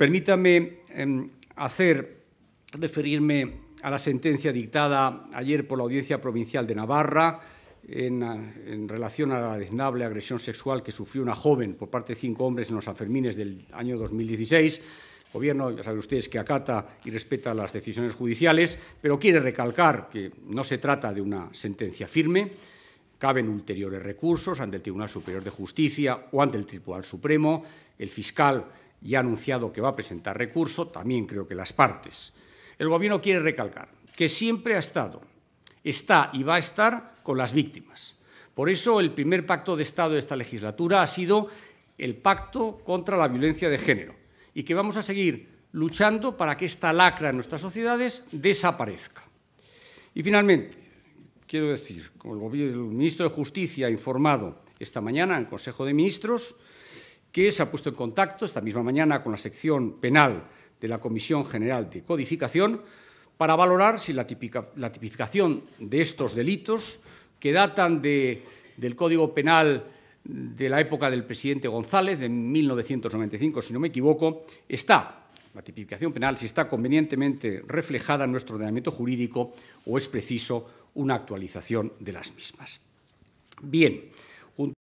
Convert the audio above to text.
Permítame em, hacer, referirme a la sentencia dictada ayer por la Audiencia Provincial de Navarra en, relación a la desnable agresión sexual que sufrió una joven por parte de cinco hombres en los Sanfermines del año 2016. El Gobierno, ya saben ustedes, que acata y respeta las decisiones judiciales, pero quiere recalcar que no se trata de una sentencia firme, Caben ulteriores recursos ante el Tribunal Superior de Justicia o ante el Tribunal Supremo. El fiscal y ha anunciado que va a presentar recurso, también creo que las partes. El Gobierno quiere recalcar que siempre ha estado, está y va a estar con las víctimas. Por eso el primer pacto de Estado de esta legislatura ha sido el pacto contra la violencia de género y que vamos a seguir luchando para que esta lacra en nuestras sociedades desaparezca. Y finalmente, quiero decir, como el, ministro de Justicia ha informado esta mañana en Consejo de Ministros, que se ha puesto en contacto esta misma mañana con la sección penal de la Comisión General de Codificación para valorar si la, tipificación de estos delitos que datan del Código Penal de la época del presidente González, de 1995, si no me equivoco, está, la tipificación penal, si está convenientemente reflejada en nuestro ordenamiento jurídico o es preciso una actualización de las mismas. Bien.